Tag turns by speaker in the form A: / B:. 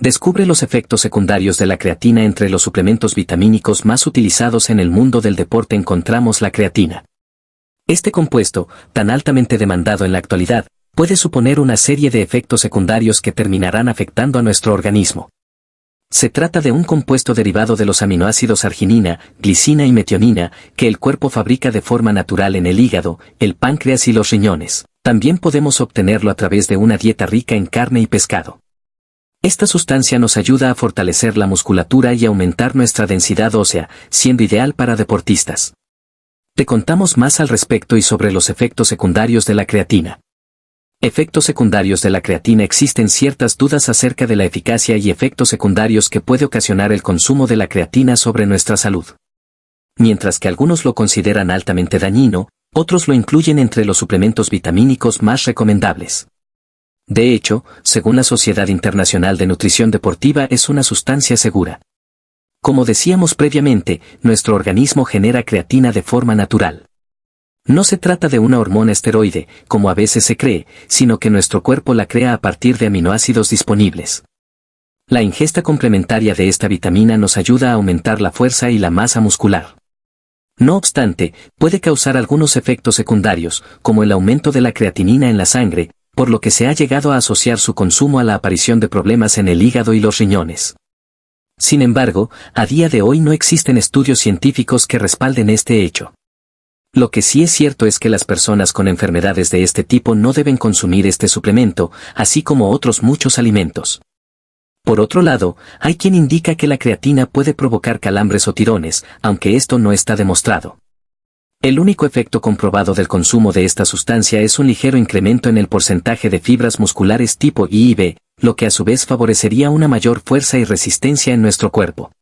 A: descubre los efectos secundarios de la creatina entre los suplementos vitamínicos más utilizados en el mundo del deporte encontramos la creatina. Este compuesto, tan altamente demandado en la actualidad, puede suponer una serie de efectos secundarios que terminarán afectando a nuestro organismo. Se trata de un compuesto derivado de los aminoácidos arginina, glicina y metionina, que el cuerpo fabrica de forma natural en el hígado, el páncreas y los riñones. También podemos obtenerlo a través de una dieta rica en carne y pescado. Esta sustancia nos ayuda a fortalecer la musculatura y aumentar nuestra densidad ósea, siendo ideal para deportistas. Te contamos más al respecto y sobre los efectos secundarios de la creatina. Efectos secundarios de la creatina Existen ciertas dudas acerca de la eficacia y efectos secundarios que puede ocasionar el consumo de la creatina sobre nuestra salud. Mientras que algunos lo consideran altamente dañino, otros lo incluyen entre los suplementos vitamínicos más recomendables. De hecho, según la Sociedad Internacional de Nutrición Deportiva es una sustancia segura. Como decíamos previamente, nuestro organismo genera creatina de forma natural. No se trata de una hormona esteroide, como a veces se cree, sino que nuestro cuerpo la crea a partir de aminoácidos disponibles. La ingesta complementaria de esta vitamina nos ayuda a aumentar la fuerza y la masa muscular. No obstante, puede causar algunos efectos secundarios, como el aumento de la creatinina en la sangre, por lo que se ha llegado a asociar su consumo a la aparición de problemas en el hígado y los riñones. Sin embargo, a día de hoy no existen estudios científicos que respalden este hecho. Lo que sí es cierto es que las personas con enfermedades de este tipo no deben consumir este suplemento, así como otros muchos alimentos. Por otro lado, hay quien indica que la creatina puede provocar calambres o tirones, aunque esto no está demostrado. El único efecto comprobado del consumo de esta sustancia es un ligero incremento en el porcentaje de fibras musculares tipo I y B, lo que a su vez favorecería una mayor fuerza y resistencia en nuestro cuerpo.